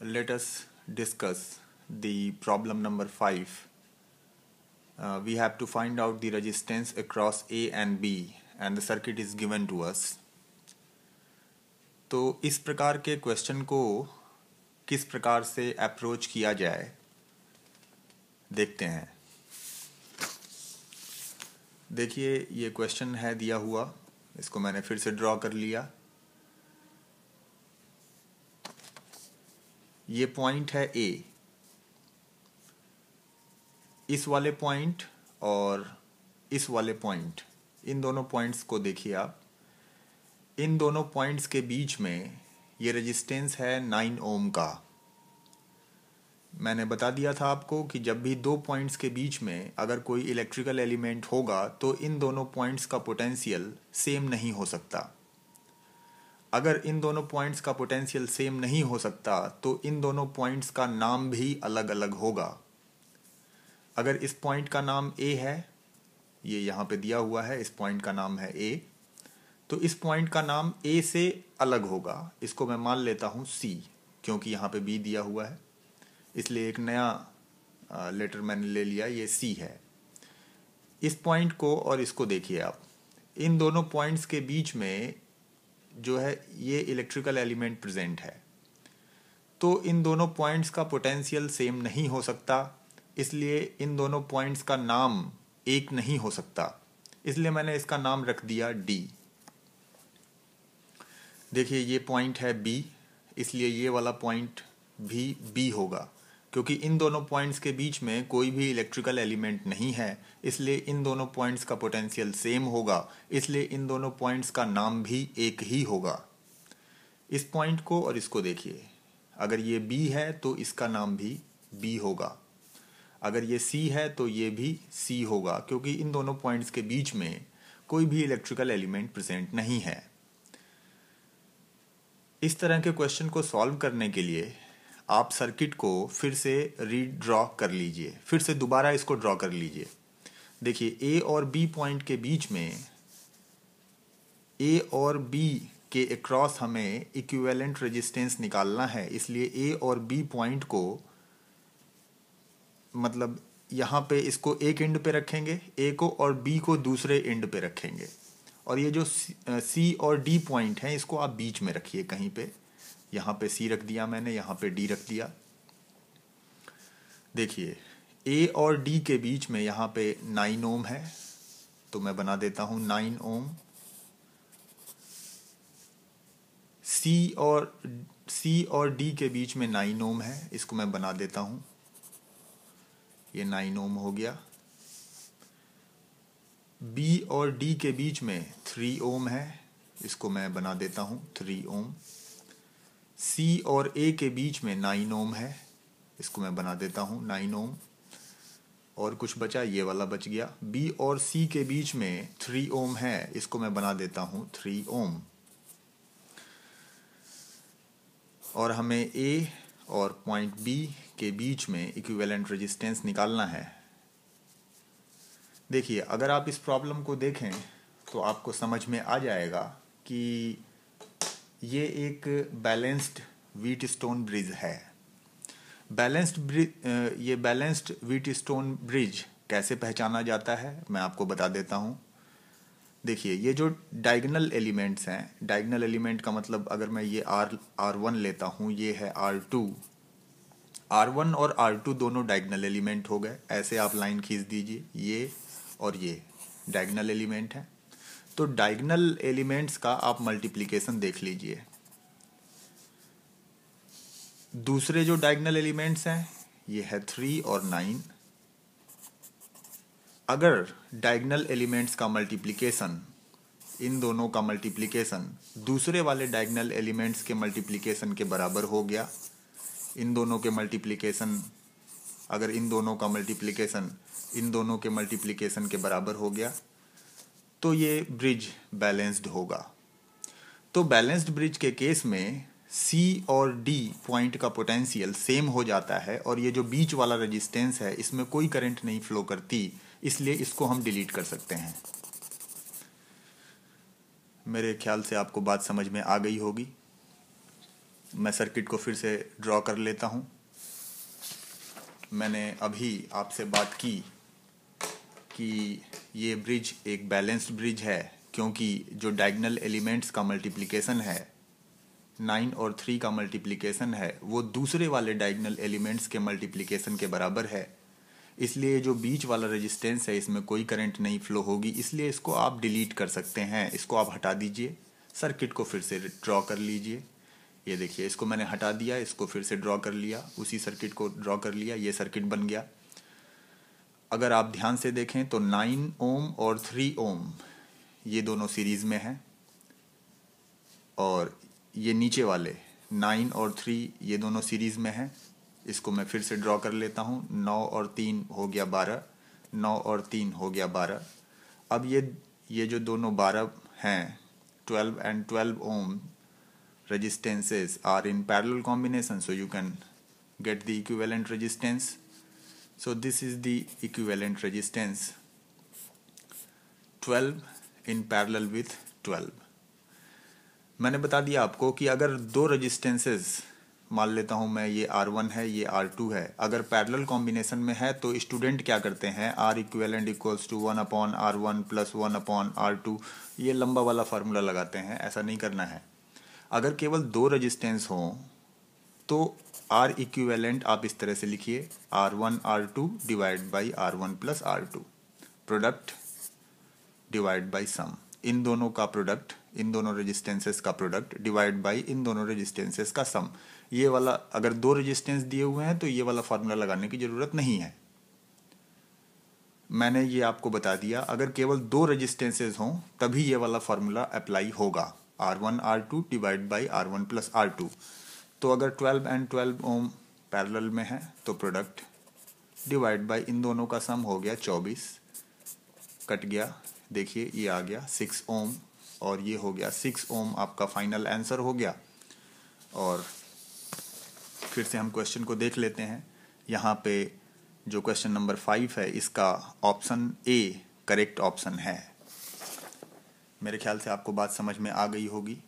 let us discuss the problem number 5 uh, we have to find out the resistance across A and B and the circuit is given to us तो इस प्रकार के question को किस प्रकार से approach किया जाए देखते हैं देखिए ये क्वेश्चन है दिया हुआ इसको मैंने फिर से ड्रॉ कर लिया ये पॉइंट है ए इस वाले पॉइंट और इस वाले पॉइंट इन दोनों पॉइंट्स को देखिए आप इन दोनों पॉइंट्स के बीच में ये रेजिस्टेंस है नाइन ओम का मैंने बता दिया था आपको कि जब भी दो पॉइंट्स के बीच में अगर कोई इलेक्ट्रिकल एलिमेंट होगा तो इन दोनों पॉइंट्स का पोटेंशियल सेम नहीं हो सकता अगर इन दोनों पॉइंट्स का पोटेंशियल सेम नहीं हो सकता तो इन दोनों पॉइंट्स का नाम भी अलग अलग होगा अगर इस पॉइंट का नाम ए है ये यहाँ पे दिया हुआ है इस पॉइंट का नाम है ए तो इस पॉइंट का नाम ए से अलग होगा इसको मैं मान लेता हूँ सी क्योंकि यहाँ पे बी दिया हुआ है इसलिए एक नया लेटर मैंने ले लिया ये सी है इस पॉइंट को और इसको देखिए आप इन दोनों पॉइंट्स के बीच में जो है ये इलेक्ट्रिकल एलिमेंट प्रेजेंट है तो इन दोनों पॉइंट्स का पोटेंशियल सेम नहीं हो सकता इसलिए इन दोनों पॉइंट्स का नाम एक नहीं हो सकता इसलिए मैंने इसका नाम रख दिया डी देखिए ये पॉइंट है बी इसलिए ये वाला पॉइंट भी बी होगा क्योंकि इन दोनों पॉइंट्स के बीच में कोई भी इलेक्ट्रिकल एलिमेंट नहीं है इसलिए इन दोनों पॉइंट्स का पोटेंशियल सेम होगा इसलिए इन दोनों पॉइंट्स का नाम भी एक ही होगा इस पॉइंट को और इसको देखिए अगर ये बी है तो इसका नाम भी बी होगा अगर ये सी है तो ये भी सी होगा क्योंकि इन दोनों पॉइंट्स के बीच में कोई भी इलेक्ट्रिकल एलिमेंट प्रेजेंट नहीं है इस तरह के क्वेश्चन को सॉल्व करने के लिए आप सर्किट को फिर से रीड्रॉ कर लीजिए फिर से दोबारा इसको ड्रॉ कर लीजिए देखिए ए और बी पॉइंट के बीच में ए और बी के अक्रॉस हमें इक्विवेलेंट रेजिस्टेंस निकालना है इसलिए ए और बी पॉइंट को मतलब यहाँ पे इसको एक एंड पे रखेंगे ए को और बी को दूसरे एंड पे रखेंगे और ये जो सी और डी पॉइंट हैं इसको आप बीच में रखिए कहीं पे यहां पे सी रख दिया मैंने यहां पे डी रख दिया देखिए ए और डी के बीच में यहां पे नाइन ओम है तो मैं बना देता हूं नाइन ओम सी और सी और डी के बीच में नाइन ओम है इसको मैं बना देता हूं ये नाइन ओम हो गया बी और डी के बीच में थ्री ओम है इसको मैं बना देता हूं थ्री ओम सी और ए के बीच में नाइन ओम है इसको मैं बना देता हूँ नाइन ओम और कुछ बचा ये वाला बच गया बी और सी के बीच में थ्री ओम है इसको मैं बना देता हूँ थ्री ओम और हमें ए और पॉइंट बी के बीच में इक्विवेलेंट रेजिस्टेंस निकालना है देखिए अगर आप इस प्रॉब्लम को देखें तो आपको समझ में आ जाएगा कि ये एक बैलेंस्ड वीट स्टोन ब्रिज है बैलेंस्ड ब्रिज ये बैलेंस्ड वीट स्टोन ब्रिज कैसे पहचाना जाता है मैं आपको बता देता हूँ देखिए ये जो डायगनल एलिमेंट्स हैं डायगनल एलिमेंट का मतलब अगर मैं ये आर आर वन लेता हूँ ये है आर टू आर वन और आर टू दोनों डायगनल एलिमेंट हो गए ऐसे आप लाइन खींच दीजिए ये और ये डायगनल एलिमेंट है तो डायगनल एलिमेंट्स का आप मल्टीप्लीकेशन देख लीजिए दूसरे जो डायगनल एलिमेंट्स हैं ये है थ्री और नाइन अगर डायगनल एलिमेंट्स का मल्टीप्लीकेशन इन दोनों का मल्टीप्लीकेशन दूसरे वाले डायगनल एलिमेंट्स के मल्टीप्लीकेशन के बराबर हो गया इन दोनों के मल्टीप्लीकेशन अगर इन दोनों का मल्टीप्लीकेशन इन दोनों के मल्टीप्लीकेशन के बराबर हो गया तो ये ब्रिज बैलेंस्ड होगा तो बैलेंस्ड ब्रिज के केस में सी और डी पॉइंट का पोटेंशियल सेम हो जाता है और ये जो बीच वाला रेजिस्टेंस है इसमें कोई करंट नहीं फ्लो करती इसलिए इसको हम डिलीट कर सकते हैं मेरे ख्याल से आपको बात समझ में आ गई होगी मैं सर्किट को फिर से ड्रॉ कर लेता हूं मैंने अभी आपसे बात की कि ये ब्रिज एक बैलेंस्ड ब्रिज है क्योंकि जो डायगनल एलिमेंट्स का मल्टीप्लिकेशन है नाइन और थ्री का मल्टीप्लिकेशन है वो दूसरे वाले डायगनल एलिमेंट्स के मल्टीप्लिकेशन के बराबर है इसलिए जो बीच वाला रेजिस्टेंस है इसमें कोई करंट नहीं फ्लो होगी इसलिए इसको आप डिलीट कर सकते हैं इसको आप हटा दीजिए सर्किट को फिर से ड्रॉ कर लीजिए ये देखिए इसको मैंने हटा दिया इसको फिर से ड्रॉ कर लिया उसी सर्किट को ड्रॉ कर लिया ये सर्किट बन गया अगर आप ध्यान से देखें तो नाइन ओम और थ्री ओम ये दोनों सीरीज में हैं और ये नीचे वाले नाइन और थ्री ये दोनों सीरीज में हैं इसको मैं फिर से ड्रॉ कर लेता हूँ नौ और तीन हो गया बारह नौ और तीन हो गया बारह अब ये ये जो दोनों बारह हैं twelve and twelve ohm resistances are in parallel combination so you can get the equivalent resistance so this is the equivalent resistance 12 in parallel with 12 मैंने बता दिया आपको कि अगर दो रजिस्टेंसेस मान लेता हूं मैं ये R1 है ये R2 है अगर पैरेलल कॉम्बिनेशन में है तो स्टूडेंट क्या करते हैं R equivalent equals to one upon R one plus one upon R two ये लंबा वाला फार्मूला लगाते हैं ऐसा नहीं करना है अगर केवल दो रजिस्टेंस हों तो आर इक्विवेलेंट आप इस तरह से लिखिए R one R two divide by R one plus R two product divide by sum इन दोनों का प्रोडक्ट इन दोनों रेजिस्टेंसेस का प्रोडक्ट डिवाइड बाई इन दोनों रेजिस्टेंसेस का सम ये वाला अगर दो रेजिस्टेंस दिए हुए हैं तो ये वाला फार्मूला लगाने की ज़रूरत नहीं है मैंने ये आपको बता दिया अगर केवल दो रेजिस्टेंसेज हों तभी ये वाला फार्मूला अप्लाई होगा R one R two divide by R one plus R two तो अगर 12 एंड 12 ओम पैरेलल में है तो प्रोडक्ट डिवाइड बाय इन दोनों का सम हो गया 24 कट गया देखिए ये आ गया 6 ओम और ये हो गया 6 ओम आपका फाइनल आंसर हो गया और फिर से हम क्वेश्चन को देख लेते हैं यहाँ पे जो क्वेश्चन नंबर फाइव है इसका ऑप्शन ए करेक्ट ऑप्शन है मेरे ख्याल से आपको बात समझ में आ गई होगी